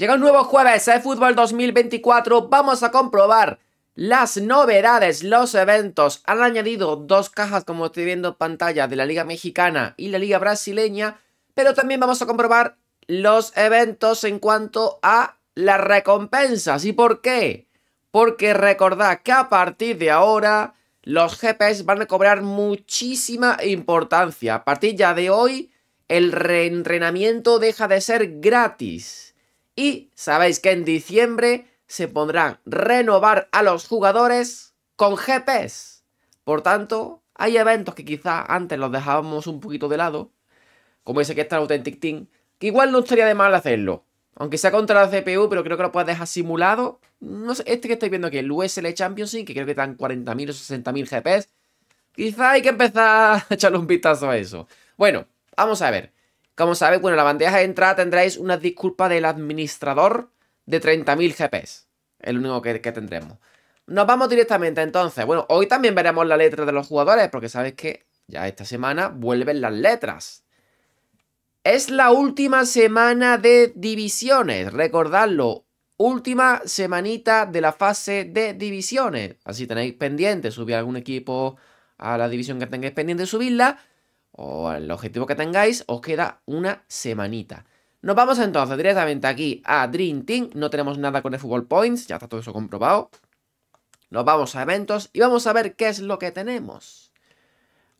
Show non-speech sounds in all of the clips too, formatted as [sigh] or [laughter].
Llega un nuevo jueves, de eh, Fútbol 2024. Vamos a comprobar las novedades, los eventos. Han añadido dos cajas, como estoy viendo en pantalla, de la Liga Mexicana y la Liga Brasileña. Pero también vamos a comprobar los eventos en cuanto a las recompensas. ¿Y por qué? Porque recordad que a partir de ahora los GPS van a cobrar muchísima importancia. A partir ya de hoy, el reentrenamiento deja de ser gratis y sabéis que en diciembre se pondrán renovar a los jugadores con GPs. Por tanto, hay eventos que quizá antes los dejábamos un poquito de lado, como ese que está en Authentic Team, que igual no estaría de mal hacerlo. Aunque sea contra la CPU, pero creo que lo puedes dejar simulado. No sé, este que estáis viendo aquí, el USL Championship, que creo que dan 40.000 o 60.000 GPs. Quizá hay que empezar [laughs] a echarle un vistazo a eso. Bueno, vamos a ver. Como sabéis, bueno, la bandeja de entrada tendréis una disculpa del administrador de 30.000 GPs. El único que, tendremos. Nos vamos directamente entonces. Bueno, hoy también veremos la letra de los jugadores, porque sabes que ya esta semana vuelven las letras. Es la última semana de divisiones, recordadlo. Última semanita de la fase de divisiones. Así tenéis pendiente subir algún equipo a la división que tengáis pendiente de subirla o el objetivo que tengáis, os queda una semanita. Nos vamos entonces directamente aquí a Dream Team. No tenemos nada con el Football Points, ya está todo eso comprobado. Nos vamos a eventos y vamos a ver qué es lo que tenemos.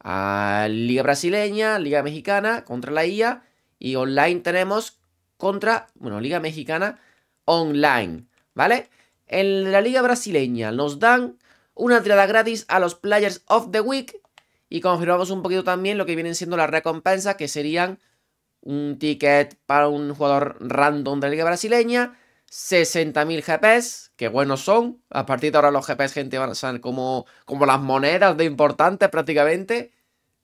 A Liga Brasileña, Liga Mexicana contra la IA y online tenemos contra, bueno, Liga Mexicana online, ¿vale? En la Liga Brasileña nos dan una tirada gratis a los Players of the Week y confirmamos un poquito también lo que vienen siendo las recompensas, que serían un ticket para un jugador random de la liga brasileña, 60.000 GPs, que buenos son. A partir de ahora los GPs, gente, van a ser como, como las monedas de importantes prácticamente.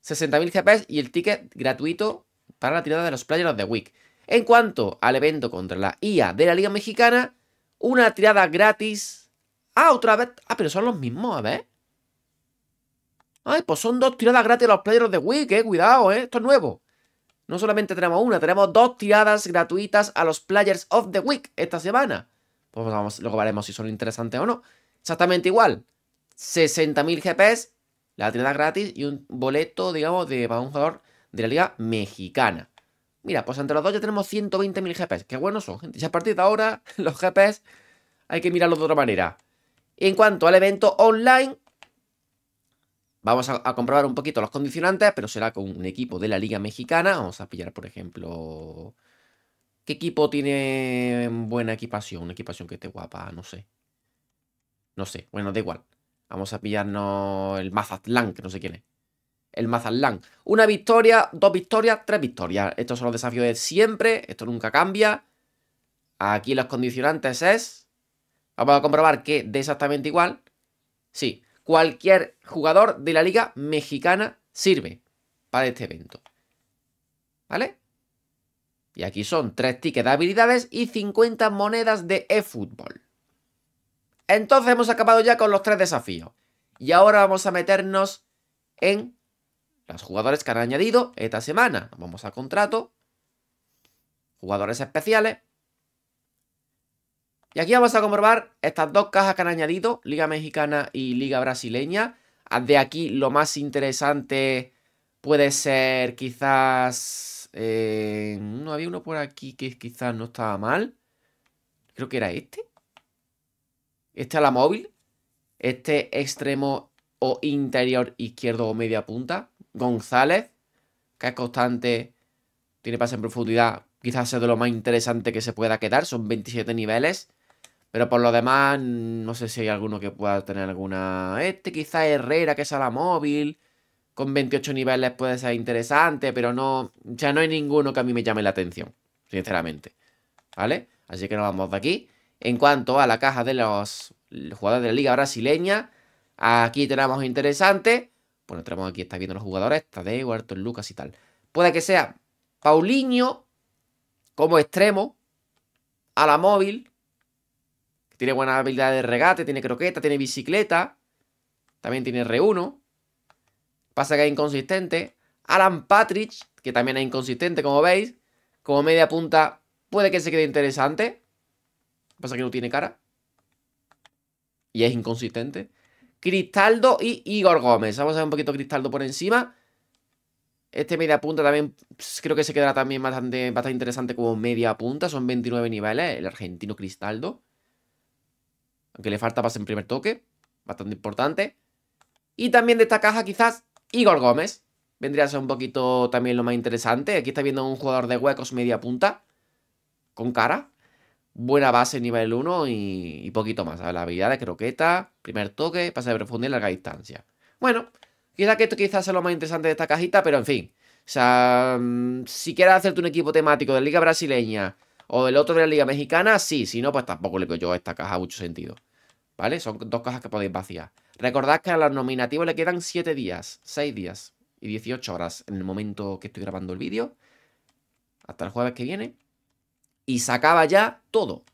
60.000 GPs y el ticket gratuito para la tirada de los Players of the Week. En cuanto al evento contra la IA de la Liga Mexicana, una tirada gratis. Ah, otra vez. Ah, pero son los mismos, a ver. Ay, pues son dos tiradas gratis a los players the week, eh. Cuidado, eh. Esto es nuevo. No solamente tenemos una, tenemos dos tiradas gratuitas a los Players of the Week esta semana. Pues vamos, luego veremos si son interesantes o no. Exactamente igual. 60.000 GPs, la tirada gratis y un boleto, digamos, de, para un jugador de la liga mexicana. Mira, pues entre los dos ya tenemos 120.000 GPs. Qué buenos son, gente. Ya a partir de ahora, [laughs] los GPs hay que mirarlos de otra manera. En cuanto al evento online, Vamos a, comprobar un poquito los condicionantes, pero será con un equipo de la Liga Mexicana. Vamos a pillar, por ejemplo, ¿qué equipo tiene buena equipación? Una equipación que esté guapa, no sé. No sé, bueno, da igual. Vamos a pillarnos el Mazatlán, que no sé quién es. El Mazatlán. Una victoria, dos victorias, tres victorias. Estos son los desafíos de siempre, esto nunca cambia. Aquí los condicionantes es... Vamos a comprobar que de exactamente igual. Sí, Cualquier jugador de la liga mexicana sirve para este evento. ¿Vale? Y aquí son tres tickets de habilidades y 50 monedas de eFootball. Entonces hemos acabado ya con los tres desafíos. Y ahora vamos a meternos en los jugadores que han añadido esta semana. Vamos a contrato. Jugadores especiales. Y aquí vamos a comprobar estas dos cajas que han añadido, Liga Mexicana y Liga Brasileña. De aquí lo más interesante puede ser quizás... Eh, no había uno por aquí que quizás no estaba mal. Creo que era este. Este a la móvil. Este extremo o interior izquierdo o media punta. González, que es constante, tiene pase en profundidad. Quizás sea de lo más interesante que se pueda quedar. Son 27 niveles. Pero por lo demás, no sé si hay alguno que pueda tener alguna... Este quizá Herrera, que es a la móvil. Con 28 niveles puede ser interesante, pero no... Ya no hay ninguno que a mí me llame la atención, sinceramente. ¿Vale? Así que nos vamos de aquí. En cuanto a la caja de los jugadores de la liga brasileña, aquí tenemos interesante. Bueno, tenemos aquí, está viendo los jugadores, está de huerto Lucas y tal. Puede que sea Paulinho como extremo a la móvil, tiene buena habilidad de regate, tiene croqueta, tiene bicicleta. También tiene R1. Pasa que es inconsistente. Alan Patrick, que también es inconsistente, como veis. Como media punta, puede que se quede interesante. Pasa que no tiene cara. Y es inconsistente. Cristaldo y Igor Gómez. Vamos a ver un poquito Cristaldo por encima. Este media punta también creo que se quedará también bastante, bastante interesante como media punta. Son 29 niveles, el argentino Cristaldo. Aunque le falta pase en primer toque. Bastante importante. Y también de esta caja quizás Igor Gómez. Vendría a ser un poquito también lo más interesante. Aquí está viendo un jugador de huecos media punta. Con cara. Buena base nivel 1 y, poquito más. La habilidad de croqueta, primer toque, pase de profundidad y larga distancia. Bueno, quizás que esto quizás sea lo más interesante de esta cajita, pero en fin. O sea, mm, si quieres hacerte un equipo temático de Liga Brasileña o el otro de la Liga Mexicana, sí. Si no, pues tampoco le yo esta caja mucho sentido. ¿Vale? Son dos cajas que podéis vaciar. Recordad que a los nominativos le quedan 7 días, 6 días y 18 horas en el momento que estoy grabando el vídeo. Hasta el jueves que viene. Y se acaba ya todo.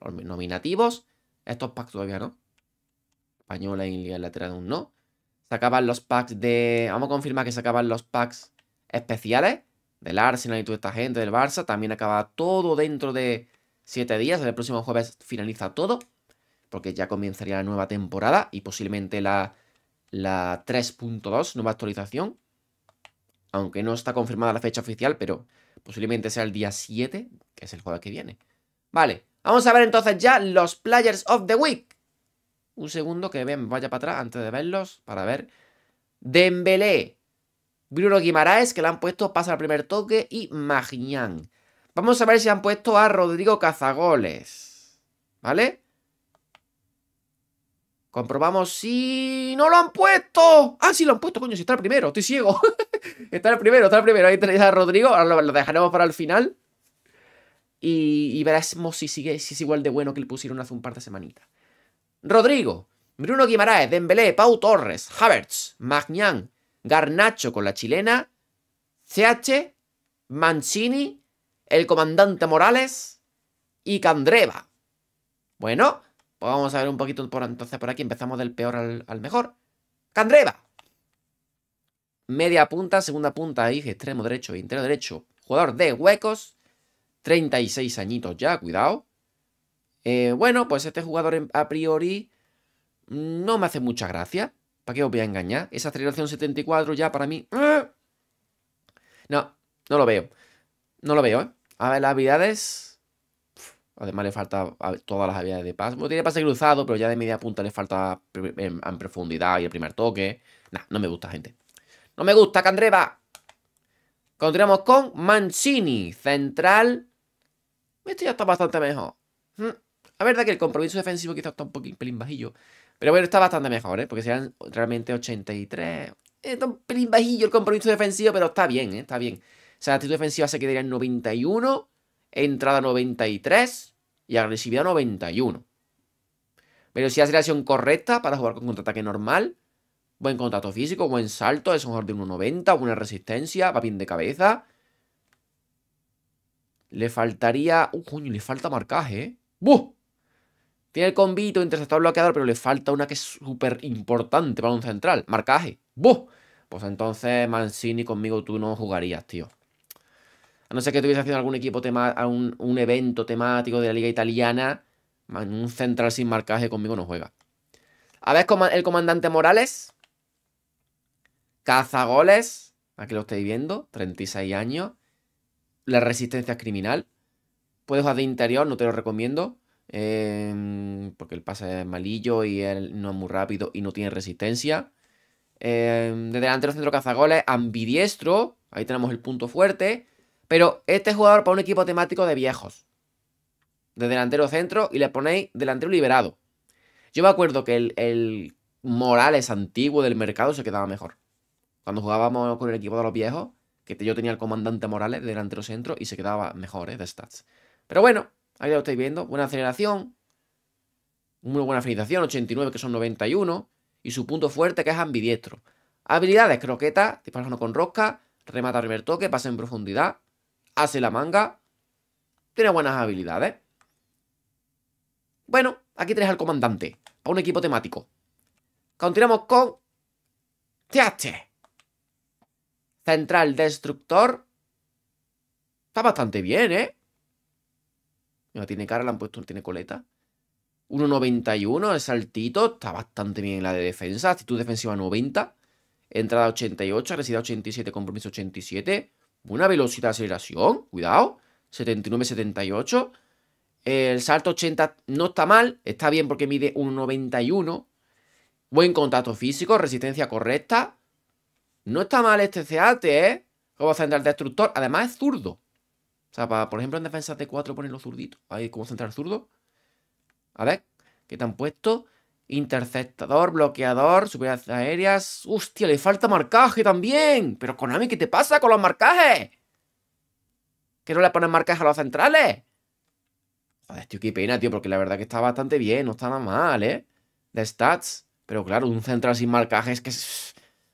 Los nominativos. Estos packs todavía no. Española, Liga lateral no. Sacaban los packs de... Vamos a confirmar que se acaban los packs especiales del Arsenal y toda esta gente del Barça. También acaba todo dentro de siete días. El próximo jueves finaliza todo. Porque ya comenzaría la nueva temporada y posiblemente la, la 3.2, nueva actualización. Aunque no está confirmada la fecha oficial, pero posiblemente sea el día 7, que es el jueves que viene. Vale, vamos a ver entonces ya los Players of the Week. Un segundo que ven vaya para atrás antes de verlos, para ver. Dembélé, Bruno Guimaraes, que le han puesto pasa al primer toque, y Magnán. Vamos a ver si han puesto a Rodrigo Cazagoles. ¿Vale? Comprobamos si... ¡No lo han puesto! ¡Ah, sí lo han puesto, coño! Si está el primero, estoy ciego. [laughs] está el primero, está el primero. Ahí tenéis a Rodrigo. Ahora lo, dejaremos para el final. Y, verás veremos si, sigue, si es igual de bueno que le pusieron hace un par de semanitas. Rodrigo, Bruno Guimaraes, Dembélé, Pau Torres, Havertz, Magnan, Garnacho con la chilena, CH, Mancini, el comandante Morales y Candreva. Bueno, pues vamos a ver un poquito por entonces por aquí. Empezamos del peor al, mejor. Candreva. Media punta, segunda punta, ahí, extremo derecho, interior derecho. Jugador de huecos. 36 añitos ya, cuidado. Eh, bueno, pues este jugador a priori mm, no me hace mucha gracia. ¿Para qué os voy a engañar? Esa aceleración 74 ya para mí... ¡ah! No, no lo veo. No lo veo, ¿eh? A ver, las habilidades... además le falta todas las habilidades de paz, no tiene pase cruzado, pero ya de media punta le falta en, profundidad y el primer toque. Nah, no me gusta, gente. No me gusta, Candreva. Continuamos con Mancini, central. Este ya está bastante mejor. La hmm. verdad que el compromiso defensivo quizás está un poquito pelín bajillo. Pero bueno, está bastante mejor, ¿eh? Porque serían realmente 83. es un pelín bajillo el compromiso defensivo, pero está bien, ¿eh? Está bien. O sea, la actitud defensiva se quedaría en 91, entrada 93 y agresividad 91. Velocidad de acción correcta para jugar con contraataque normal. Buen contrato físico, buen salto, es un jugador de 1.90, buena resistencia, Va bien de cabeza. Le faltaría... ¡Uh, coño! Le falta marcaje, ¿eh? Tiene el convito, interceptado, bloqueador, pero le falta una que es súper importante para un central. Marcaje. ¡Buh! Pues entonces Mancini conmigo tú no jugarías, tío. A no ser que estuviese haciendo algún equipo tema, un, un evento temático de la liga italiana. un central sin marcaje conmigo no juega. A ver el comandante Morales. Cazagoles. Aquí lo estáis viendo. 36 años. La resistencia criminal. Puedes jugar de interior, no te lo recomiendo. Em, porque el pase es malillo y él no es muy rápido y no tiene resistencia. Em, de delantero centro cazagoles, ambidiestro, ahí tenemos el punto fuerte. Pero este jugador para un equipo temático de viejos. De delantero centro y le ponéis delantero liberado. Yo me acuerdo que el, Morales antiguo del mercado se quedaba mejor. Cuando jugábamos con el equipo de los viejos, que yo tenía el comandante Morales de delantero centro y se quedaba mejor eh, de stats. Pero bueno, Ahí lo estáis viendo. Buena aceleración. Muy buena finalización, 89, que son 91. Y su punto fuerte, que es ambidiestro. Habilidades, croqueta, disparando con rosca, remata primer toque, pasa en profundidad, hace la manga. Tiene buenas habilidades. Bueno, aquí tenéis al comandante, A un equipo temático. Continuamos con... TH Central Destructor. Está bastante bien, ¿eh? tiene cara, la han puesto, tiene coleta. 1.91, el saltito, está bastante bien en la de defensa. Actitud defensiva 90. Entrada 88, agresividad 87, compromiso 87. Buena velocidad de aceleración, cuidado. 79-78. El salto 80 no está mal, está bien porque mide 1.91. Buen contacto físico, resistencia correcta. No está mal este CAT, ¿eh? Como central destructor. Además es zurdo. O sea, por ejemplo, en defensa de 4 ponen los zurditos. Ahí como central zurdo. A ver, ¿qué te han puesto? Interceptador, bloqueador, superioridades aéreas. ¡Hostia, le falta marcaje también! Pero Konami, ¿qué te pasa con los marcajes? ¿Que no le ponen marcaje a los centrales? ver, tío, qué pena, tío, porque la verdad que está bastante bien, no está nada mal, ¿eh? De stats. Pero claro, un central sin marcaje es que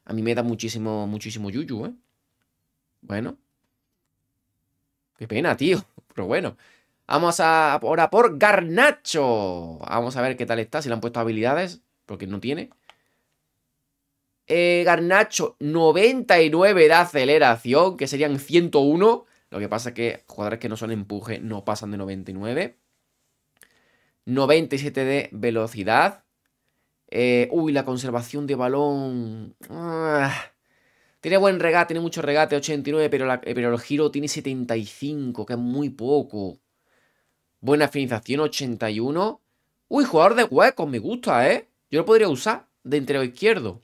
a mí me da muchísimo, muchísimo yuyu, ¿eh? Bueno. Qué pena, tío. Pero bueno. Vamos a ahora por Garnacho. Vamos a ver qué tal está, si le han puesto habilidades, porque no tiene. Eh, Garnacho, 99 de aceleración, que serían 101. Lo que pasa es que jugadores que no son empuje no pasan de 99. 97 de velocidad. Eh, uy, la conservación de balón. Ah. Tiene buen regate, tiene mucho regate, 89, pero, eh, pero el giro tiene 75, que es muy poco. Buena finalización, 81. Uy, jugador de huecos, me gusta, ¿eh? Yo lo podría usar de entero izquierdo.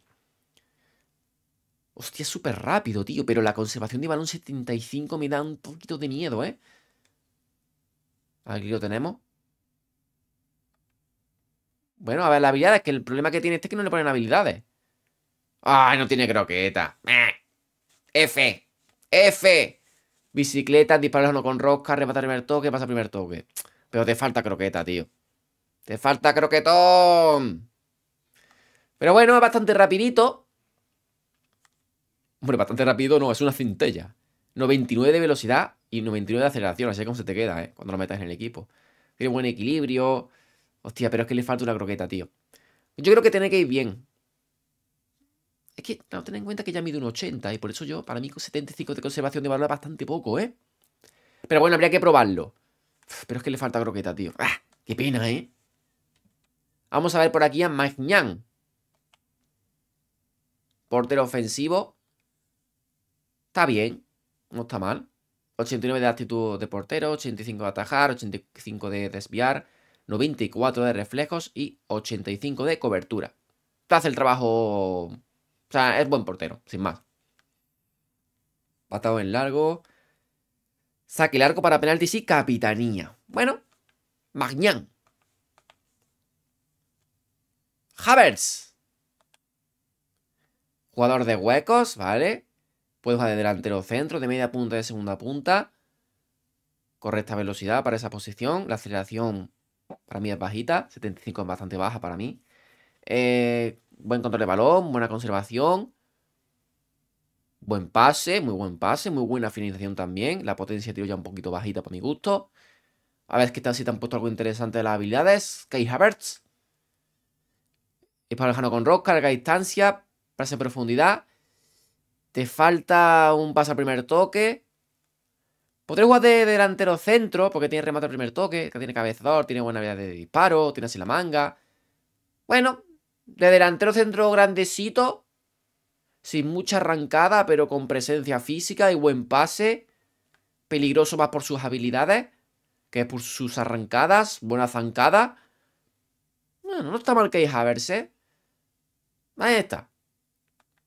Hostia, es súper rápido, tío, pero la conservación de balón 75 me da un poquito de miedo, ¿eh? Aquí lo tenemos. Bueno, a ver, la habilidad es que el problema que tiene este es que no le ponen habilidades. Ay, no tiene croqueta. F. F. Bicicleta, disparos no con rosca, el primer toque, pasa primer toque. Pero te falta croqueta, tío. Te falta croquetón. Pero bueno, es bastante rapidito. Bueno, bastante rápido no, es una cintella. 99 de velocidad y 99 de aceleración, así es como se te queda, ¿eh? Cuando lo metas en el equipo. Tiene buen equilibrio. Hostia, pero es que le falta una croqueta, tío. Yo creo que tiene que ir bien. Es que, claro, ten en cuenta que ya mide un 80 y por eso yo, para mí, con 75 de conservación de valor es bastante poco, ¿eh? Pero bueno, habría que probarlo. Pero es que le falta croqueta, tío. Ah, ¡Qué pena, eh! Vamos a ver por aquí a Magnan. Portero ofensivo. Está bien. No está mal. 89 de actitud de portero, 85 de atajar, 85 de desviar, 94 de reflejos y 85 de cobertura. Te hace el trabajo o sea, es buen portero, sin más. Patado en largo. Saque largo para penaltis y capitanía. Bueno, Magnán. Havers, Jugador de huecos, ¿vale? Puede jugar de delantero centro, de media punta, de segunda punta. Correcta velocidad para esa posición. La aceleración para mí es bajita. 75 es bastante baja para mí. Eh, buen control de balón, buena conservación, buen pase, muy buen pase, muy buena finalización también. La potencia de tiro ya un poquito bajita para mi gusto. A ver, qué tal si te han puesto algo interesante de las habilidades. que Havertz. Es para lejano con rock, carga distancia, pase en profundidad. Te falta un pase al primer toque. Podría jugar de delantero centro, porque tiene remate al primer toque, tiene cabezador, tiene buena habilidad de disparo, tiene así la manga. Bueno, de delantero centro grandecito, sin mucha arrancada, pero con presencia física y buen pase. Peligroso más por sus habilidades, que por sus arrancadas, buena zancada. Bueno, no está mal que a verse. ¿eh? Ahí está.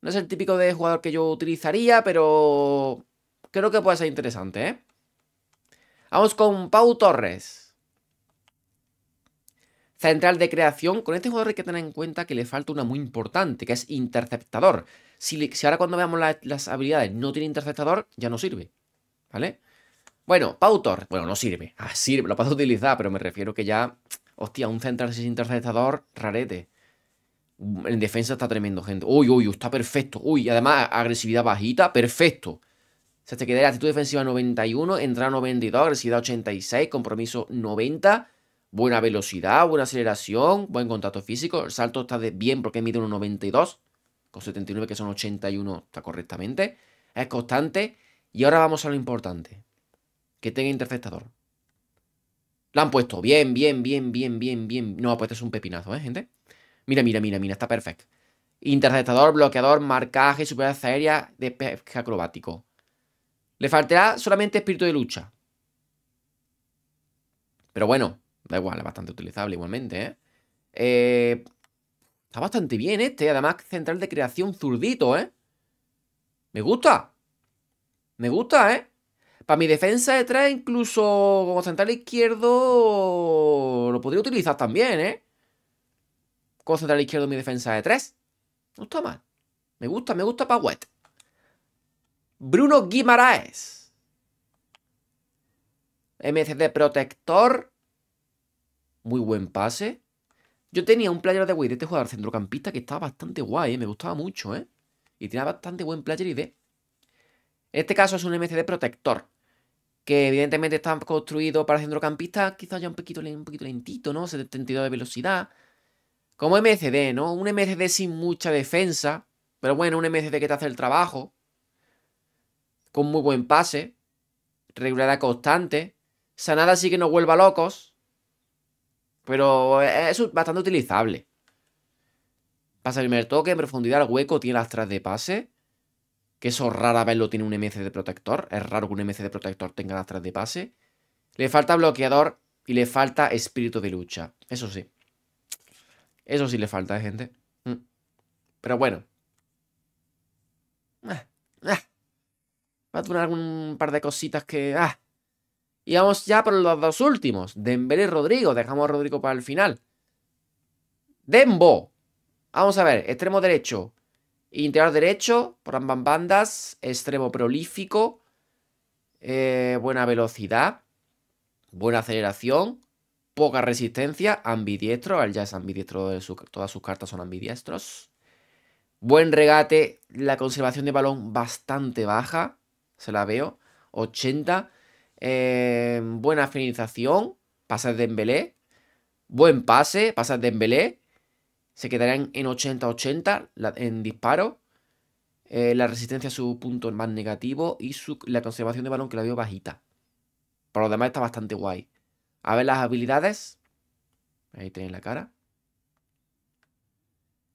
No es el típico de jugador que yo utilizaría, pero creo que puede ser interesante, ¿eh? Vamos con Pau Torres central de creación, con este jugador hay que tener en cuenta que le falta una muy importante, que es interceptador. Si, ahora cuando veamos las habilidades no tiene interceptador, ya no sirve, ¿vale? Bueno, Pautor, bueno, no sirve, ah, sirve, lo puedo utilizar, pero me refiero que ya, hostia, un central sin interceptador, rarete. Mm, en defensa está tremendo, gente. Uy, uy, está perfecto. Uy, además, agresividad bajita, perfecto. O sea, te la actitud defensiva 91, entrada 92, agresividad 86, compromiso 90 buena velocidad, buena aceleración, buen contacto físico. El salto está bien porque mide 1,92, con 79 que son 81 está correctamente. Es constante. Y ahora vamos a lo importante. Que tenga interceptador. La han puesto bien, bien, bien, bien, bien, bien. No, pues este es un pepinazo, ¿eh, gente? Mira, mira, mira, mira, está perfecto. Interceptador, bloqueador, marcaje, superioridad aérea, despeje acrobático. Le faltará solamente espíritu de lucha. Pero bueno, Da igual, es bastante utilizable igualmente, ¿eh? ¿eh? está bastante bien este. Además, central de creación zurdito, ¿eh? Me gusta. Me gusta, ¿eh? Para mi defensa de 3, incluso como central izquierdo, lo podría utilizar también, ¿eh? Como central izquierdo mi defensa de 3. No está mal. Me gusta, me gusta para Wet. Bruno Guimaraes. MCD protector muy buen pase. Yo tenía un player de de este jugador centrocampista, que estaba bastante guay, ¿eh? me gustaba mucho, ¿eh? Y tenía bastante buen player ID. este caso es un MCD protector, que evidentemente está construido para centrocampistas, quizás ya un poquito, un poquito lentito, ¿no? 72 de velocidad. Como MCD, ¿no? Un MCD sin mucha defensa, pero bueno, un MCD que te hace el trabajo, con muy buen pase, regularidad constante. Sanada sí que nos vuelva locos, pero es bastante utilizable. Pasa el primer toque, en profundidad el hueco tiene las 3 de pase. Que eso rara vez lo tiene un MC de protector. Es raro que un MC de protector tenga las 3 de pase. Le falta bloqueador y le falta espíritu de lucha. Eso sí. Eso sí le falta, ¿eh, gente. Mm. Pero bueno. Ah, ah. Va a durar un par de cositas que... Ah. Y vamos ya por los dos últimos. Dembélé y Rodrigo. Dejamos a Rodrigo para el final. Dembo. Vamos a ver. Extremo derecho. Interior derecho. Por ambas bandas. Extremo prolífico. Eh, buena velocidad. Buena aceleración. Poca resistencia. Ambidiestro. al ya es ambidiestro. todas sus cartas son ambidiestros. Buen regate. La conservación de balón bastante baja. Se la veo. 80. Eh, buena finalización, pasas de Dembélé, buen pase, pasas de Dembélé, se quedarían en 80-80 en disparo, eh, la resistencia a su punto más negativo y la conservación de balón que la veo bajita. Por lo demás está bastante guay. A ver las habilidades. Ahí tenéis la cara.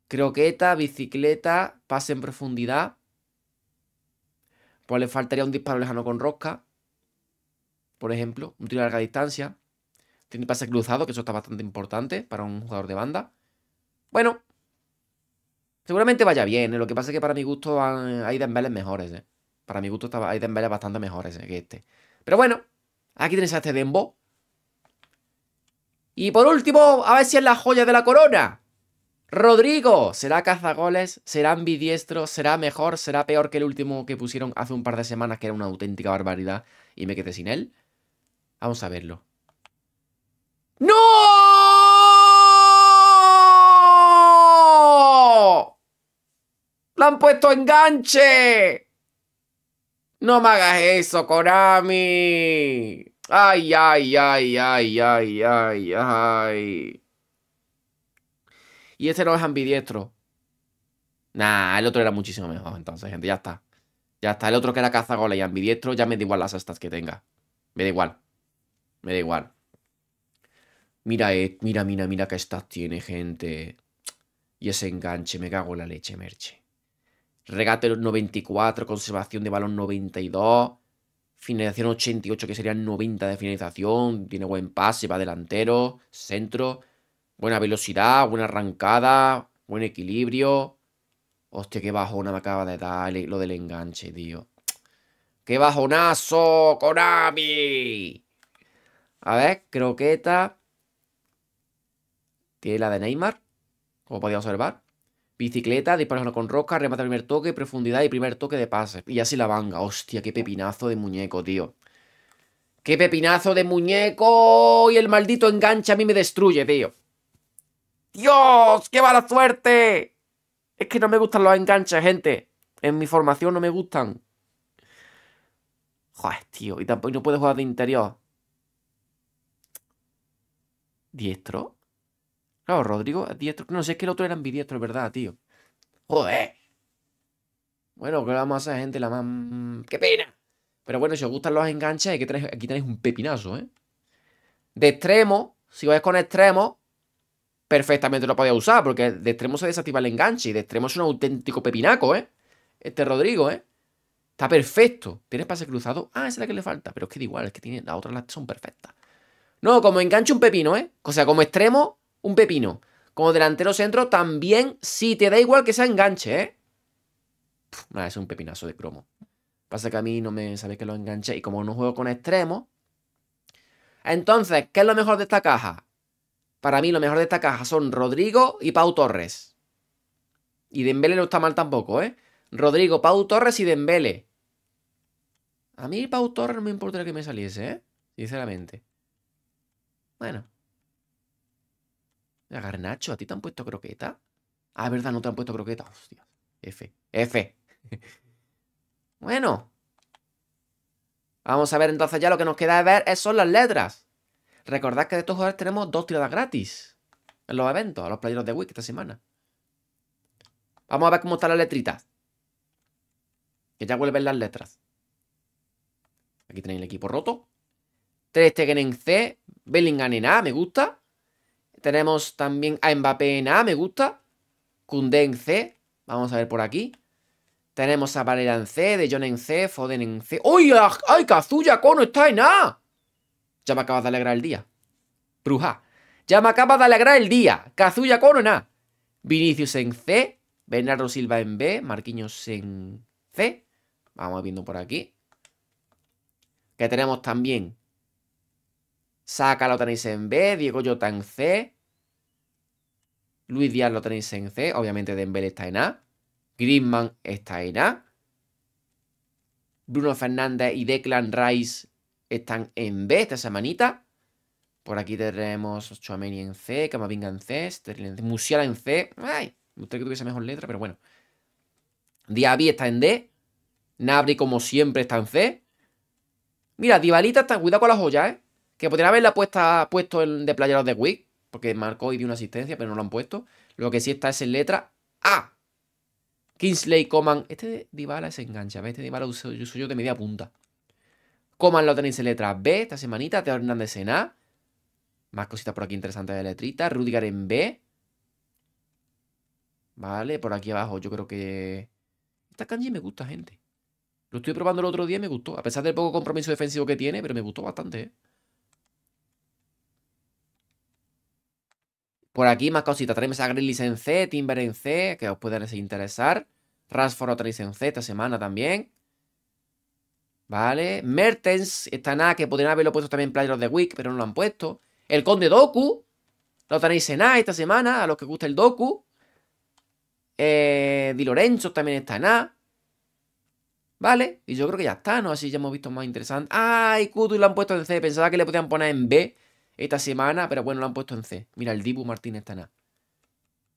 Croqueta, bicicleta, pase en profundidad. Pues le faltaría un disparo lejano con rosca por ejemplo, un tiro a larga distancia. Tiene pase cruzado, que eso está bastante importante para un jugador de banda. Bueno, seguramente vaya bien. ¿eh? Lo que pasa es que para mi gusto hay Dembélé mejores. ¿eh? Para mi gusto hay Dembélé bastante mejores ¿eh? que este. Pero bueno, aquí tienes a este Dembo. Y por último, a ver si es la joya de la corona. Rodrigo será cazagoles, será ambidiestro, será mejor, será peor que el último que pusieron hace un par de semanas, que era una auténtica barbaridad, y me quedé sin él. Vamos a verlo. ¡No! ¡La han puesto enganche! No me hagas eso, Konami. Ay, ay, ay, ay, ay, ay, ay. Y este no es ambidiestro. Nah, el otro era muchísimo mejor entonces, gente. Ya está. Ya está. El otro que era cazagola y ambidiestro, ya me da igual las estas que tenga. Me da igual. Me da igual. Mira, eh, mira, mira, mira que estas tiene, gente. Y ese enganche, me cago en la leche, Merche. Regate los 94, conservación de balón 92. Finalización 88, que serían 90 de finalización. Tiene buen pase, va delantero, centro. Buena velocidad, buena arrancada, buen equilibrio. Hostia, qué bajona me acaba de dar lo del enganche, tío. ¡Qué bajonazo, Konami! A ver, croqueta. Tiene la de Neymar, como podíamos observar. Bicicleta, disparo con roca, remata primer toque, profundidad y primer toque de pase. Y así la vanga. Hostia, qué pepinazo de muñeco, tío. ¡Qué pepinazo de muñeco! Y el maldito engancha a mí me destruye, tío. ¡Dios! ¡Qué mala suerte! Es que no me gustan los enganches, gente. En mi formación no me gustan. Joder, tío. Y tampoco no puedo jugar de interior diestro. Claro, Rodrigo diestro. No sé, es que el otro era ambidiestro, es verdad, tío. Joder. Bueno, que vamos a hacer, gente? La más. Mm, ¡Qué pena! Pero bueno, si os gustan los enganches, aquí tenéis, aquí un pepinazo, ¿eh? De extremo, si vais con extremo, perfectamente lo podéis usar, porque de extremo se desactiva el enganche y de extremo es un auténtico pepinaco, ¿eh? Este Rodrigo, ¿eh? Está perfecto. Tiene pase cruzado. Ah, es la que le falta. Pero es que da igual, es que tiene, las otras son perfectas. No, como enganche un pepino, ¿eh? O sea, como extremo, un pepino. Como delantero centro también, sí, te da igual que sea enganche, ¿eh? nada, es un pepinazo de cromo. Pasa que a mí no me sabes que lo enganché y como no juego con extremo, Entonces, ¿qué es lo mejor de esta caja? Para mí lo mejor de esta caja son Rodrigo y Pau Torres. Y Dembele no está mal tampoco, ¿eh? Rodrigo, Pau Torres y Dembele. A mí Pau Torres no me importaría que me saliese, ¿eh? Sinceramente. Bueno. Garnacho, ¿a ti te han puesto croqueta? Ah, verdad, no te han puesto croqueta. Hostia. F. F. [laughs] bueno. Vamos a ver entonces ya lo que nos queda de ver eh, son las letras. Recordad que de estos jugadores tenemos dos tiradas gratis. En los eventos, a los playeros de Wiki esta semana. Vamos a ver cómo están las letritas. Que ya vuelven las letras. Aquí tenéis el equipo roto tres Stegen en C, Bellingham en A, me gusta. Tenemos también a Mbappé en A, me gusta. Koundé en C, vamos a ver por aquí. Tenemos a Valera en C, De Jong en C, Foden en C. ¡Uy! ¡Ay, Kazuya cono está en A! Ya me acabas de alegrar el día. Bruja. Ya me acabas de alegrar el día. Kazuya corona en A. Vinicius en C. Bernardo Silva en B. Marquinhos en C. Vamos viendo por aquí. Que tenemos también Saca lo tenéis en B, Diego Jota en C. Luis Díaz lo tenéis en C, obviamente Dembélé está en A. Griezmann está en A. Bruno Fernández y Declan Rice están en B esta semanita. Por aquí tenemos Ochoameni en C, Camavinga en C, Musiala en C. Ay, me gustaría que tuviese mejor letra, pero bueno. Diaby está en D. Nabri, como siempre, está en C. Mira, Divalita está... Cuidado con las joyas, ¿eh? Que podría haberla puesto en, de of de Wick, porque marcó y dio una asistencia, pero no lo han puesto. Lo que sí está es en letra A. Kingsley Coman. Este Dybala se engancha, ¿ves? Este Dybala uso, yo de media punta. Coman lo tenéis en letra B esta semanita. Teo Hernández en A. Más cositas por aquí interesantes de letrita. Rudigar en B. Vale, por aquí abajo yo creo que... Esta kanji me gusta, gente. Lo estoy probando el otro día me gustó. A pesar del poco compromiso defensivo que tiene, pero me gustó bastante, ¿eh? Por aquí más cositas. traemos a Grilis en C, Timber en C, que os pueden interesar. Rasford otra en C esta semana también. Vale. Mertens está en A, que podrían haberlo puesto también en Player of the Week, pero no lo han puesto. El Conde Doku. Lo tenéis en A esta semana, a los que gusta el Doku. Eh, Di Lorenzo también está en A. Vale, y yo creo que ya está, ¿no? Así ya hemos visto más interesante. ¡Ay! Kudu lo han puesto en C. Pensaba que le podían poner en B esta semana, pero bueno, lo han puesto en C. Mira, el Dibu Martínez está en A.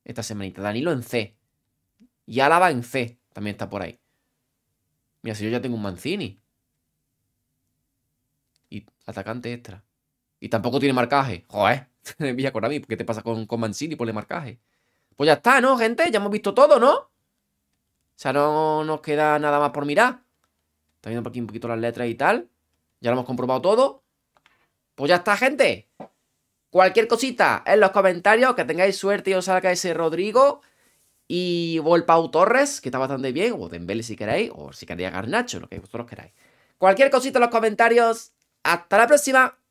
Esta semanita. Danilo en C. Y Álava en C. También está por ahí. Mira, si yo ya tengo un Mancini. Y atacante extra. Y tampoco tiene marcaje. Joder. Villa [laughs] ¿por ¿qué te pasa con, con Mancini? el marcaje. Pues ya está, ¿no, gente? Ya hemos visto todo, ¿no? O sea, no nos queda nada más por mirar. Está viendo por aquí un poquito las letras y tal. Ya lo hemos comprobado todo. Pues ya está, gente. Cualquier cosita en los comentarios, que tengáis suerte y os salga ese Rodrigo y o el Pau Torres, que está bastante bien, o Dembele si queréis, o si queréis Garnacho, lo que vosotros queráis. Cualquier cosita en los comentarios. Hasta la próxima.